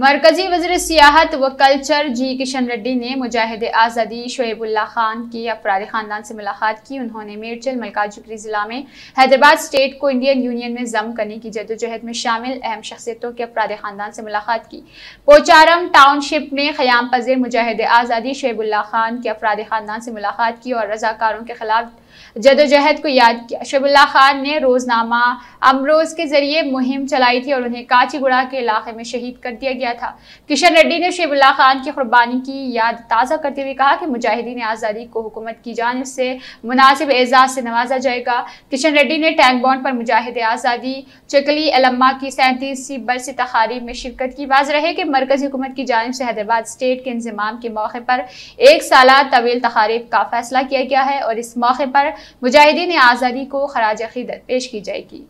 मरकजी वजर सियाहत व कल्चर जी किशन रेड्डी ने मुजाहिद आज़ादी शुएबुल्ला खान की अफराद ख़ानदान से मुलाकात की उन्होंने मेरचल मलकाजगिरी ज़िला में हैदराबाद स्टेट को इंडियन यूनियन में जम करने की जदोजहद में शामिल अहम शख्सियतों के अफराद ख़ानदान से मुलाकात की पोचारम टाउनशिप में ख़याम पजीर मुजाहिद आज़ादी शुएबुल्ला खान के अफराद ख़ानदान से मुलाकात की और रजाकारों के खिलाफ जदोजहद को याद किया शबुल्ला खान ने रोज़नामा अमरोज़ के ज़रिए मुहिम चलाई थी और उन्हें काचीगुड़ा के इलाके में शहीद कर दिया गया किया था किशन रेड्डी ने शेबुल्ला खान की कुर्बानी की याद ताज़ा करते हुए कहा कि मुजाहिदीन आज़ादी को हुकूमत की जानब से मुनासिब एजाज से नवाजा जाएगा किशन रेड्डी ने टैंक बॉन्ड पर मुजाहिद आज़ादी चकली अलम्मा की सैंतीसवीं बरस तकारीब में शिरकत की बाज रहे कि मरकजी हुकूमत की जानब से हैदराबाद स्टेट के इंजमाम के मौके पर एक साल तवील तकारीब का फैसला किया गया है और इस मौके पर मुजाहिदीन आज़ादी को खराज अकीदत पेश की जाएगी